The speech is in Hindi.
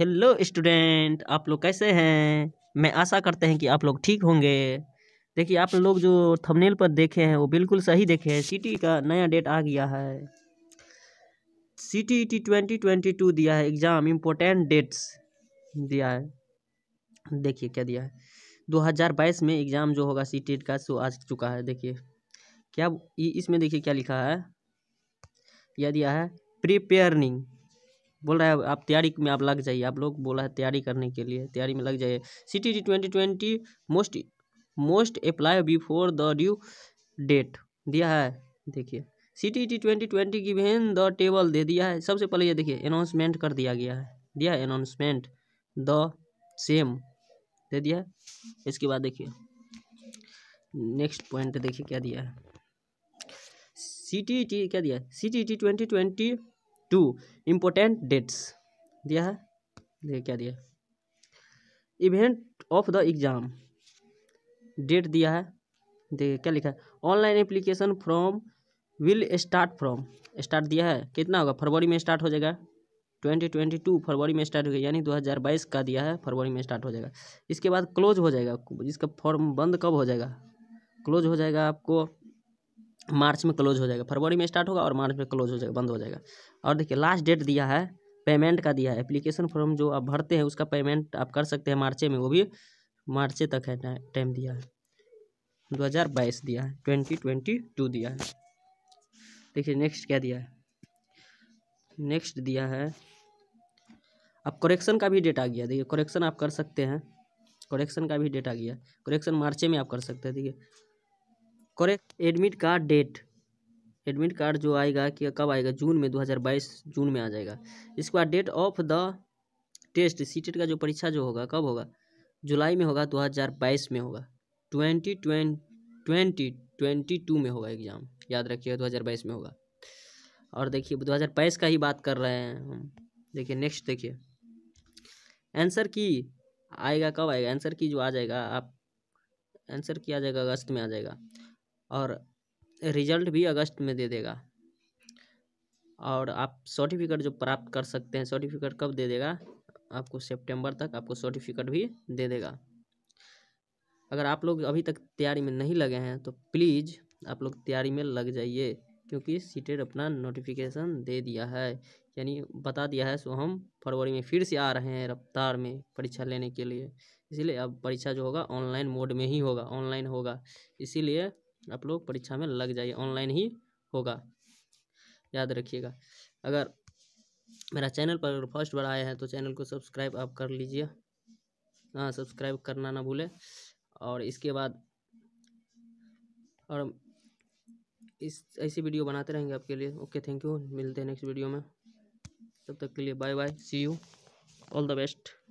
हेलो स्टूडेंट आप लोग कैसे हैं मैं आशा करते हैं कि आप लोग ठीक होंगे देखिए आप लोग जो थंबनेल पर देखे हैं वो बिल्कुल सही देखे हैं सीटी e का नया डेट आ गया है सीटी टी ट्वेंटी ट्वेंटी टू दिया है एग्ज़ाम इम्पोर्टेंट डेट्स दिया है देखिए क्या दिया है दो हज़ार बाईस में एग्ज़ाम जो होगा सी टेट e का सो आ चुका है देखिए क्या इसमें देखिए क्या लिखा है यह दिया है प्रिपेयरिंग बोल रहा है आप तैयारी में आप लग जाइए आप लोग बोला है तैयारी करने के लिए तैयारी में लग जाइए C T T twenty twenty most most apply before the due date दिया है देखिए C T T twenty twenty की गिवेन द टेबल दे दिया है सबसे पहले ये देखिए अनाउंसमेंट कर दिया गया है दिया है अनाउंसमेंट द सेम दे दिया है इसके बाद देखिए नेक्स्ट पॉइंट देखिए क्या दिया है सी टी टी क्या दिया C T T twenty twenty two important dates दिया है देखिए क्या दिया event of the exam date दिया है देखिए क्या लिखा है online application from will start from start दिया है कितना होगा फरवरी में स्टार्ट हो जाएगा ट्वेंटी ट्वेंटी टू फरवरी में स्टार्ट हो गया यानी दो हज़ार बाईस का दिया है फरवरी में स्टार्ट हो जाएगा इसके बाद क्लोज हो जाएगा इसका फॉर्म बंद कब हो जाएगा क्लोज हो जाएगा आपको मार्च में क्लोज हो जाएगा फरवरी में स्टार्ट होगा और मार्च में क्लोज हो जाएगा बंद हो जाएगा और देखिए लास्ट डेट दिया है पेमेंट का दिया है एप्लीकेशन फॉर्म जो आप भरते हैं उसका पेमेंट आप कर सकते हैं मार्चे में वो भी मार्चे तक है टाइम दिया है 2022 दिया है 2022 दिया है देखिए नेक्स्ट क्या दिया है नेक्स्ट दिया है अब करेक्शन का भी डेट आ गया देखिए करेक्शन आप कर सकते हैं करेक्शन का भी डेट आ गया करेक्शन मार्चे में आप कर सकते हैं देखिए करें admit card date admit card जो आएगा कि कब आएगा जून में 2022 जून में आ जाएगा इसके बाद date of the test C का जो परीक्षा जो होगा कब होगा जुलाई में होगा 2022 में होगा ट्वेंटी ट्वेंटी ट्वेंटी टू में होगा एग्ज़ाम याद रखिएगा दो हज़ार बाईस में होगा और देखिए दो हज़ार बाईस का ही बात कर रहे हैं हम देखिए नेक्स्ट देखिए आंसर की आएगा कब आएगा आंसर की जो आ जाएगा आप आंसर की आ जाएगा अगस्त में आ जाएगा और रिजल्ट भी अगस्त में दे देगा और आप सर्टिफिकेट जो प्राप्त कर सकते हैं सर्टिफिकेट कब दे देगा आपको सितंबर तक आपको सर्टिफिकेट भी दे देगा अगर आप लोग अभी तक तैयारी में नहीं लगे हैं तो प्लीज़ आप लोग तैयारी में लग जाइए क्योंकि सीटेड अपना नोटिफिकेशन दे दिया है यानी बता दिया है सो हम फरवरी में फिर से आ रहे हैं रफ्तार में परीक्षा लेने के लिए इसीलिए अब परीक्षा जो होगा ऑनलाइन मोड में ही होगा ऑनलाइन होगा इसीलिए आप लोग परीक्षा में लग जाइए ऑनलाइन ही होगा याद रखिएगा अगर मेरा चैनल पर अगर फर्स्ट बार आया है तो चैनल को सब्सक्राइब आप कर लीजिए हाँ सब्सक्राइब करना ना भूलें और इसके बाद और इस ऐसी वीडियो बनाते रहेंगे आपके लिए ओके थैंक यू मिलते हैं नेक्स्ट वीडियो में तब तक के लिए bye bye see you all the best